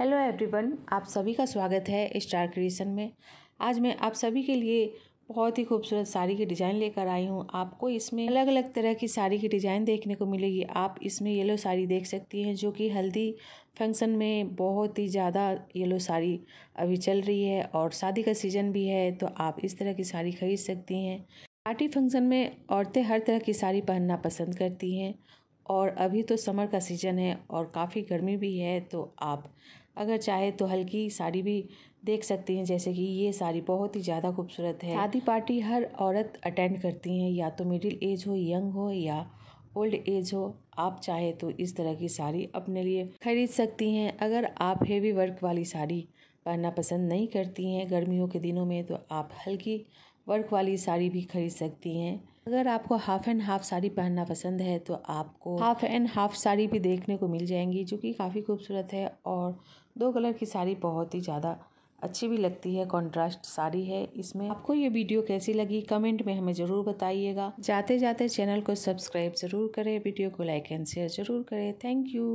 hello everyone आप सभी का स्वागत है स्टार क्रिएशन में आज मैं आप सभी के लिए बहुत ही खूबसूरत साड़ी की डिज़ाइन लेकर आई हूँ आपको इसमें अलग अलग तरह की साड़ी की डिज़ाइन देखने को मिलेगी आप इसमें येलो साड़ी देख सकती हैं जो कि हल्दी फंक्शन में बहुत ही ज़्यादा येलो साड़ी अभी चल रही है और शादी का सीज़न भी है तो आप इस तरह की साड़ी खरीद सकती हैं पार्टी फंक्शन में औरतें हर तरह की साड़ी पहनना पसंद करती हैं और अभी तो समर का सीज़न है और काफ़ी गर्मी भी है तो आप अगर चाहे तो हल्की साड़ी भी देख सकती हैं जैसे कि ये साड़ी बहुत ही ज़्यादा खूबसूरत है शादी पार्टी हर औरत अटेंड करती हैं या तो मिडिल एज हो यंग हो या ओल्ड एज हो आप चाहे तो इस तरह की साड़ी अपने लिए खरीद सकती हैं अगर आप हेवी वर्क वाली साड़ी पहनना पसंद नहीं करती हैं गर्मियों के दिनों में तो आप हल्की वर्क वाली साड़ी भी खरीद सकती हैं अगर आपको हाफ एंड हाफ साड़ी पहनना पसंद है तो आपको हाफ एंड हाफ साड़ी भी देखने को मिल जाएंगी जो कि काफ़ी खूबसूरत है और दो कलर की साड़ी बहुत ही ज़्यादा अच्छी भी लगती है कॉन्ट्रास्ट साड़ी है इसमें आपको ये वीडियो कैसी लगी कमेंट में हमें ज़रूर बताइएगा जाते जाते चैनल को सब्सक्राइब ज़रूर करें वीडियो को लाइक एंड शेयर ज़रूर करें थैंक यू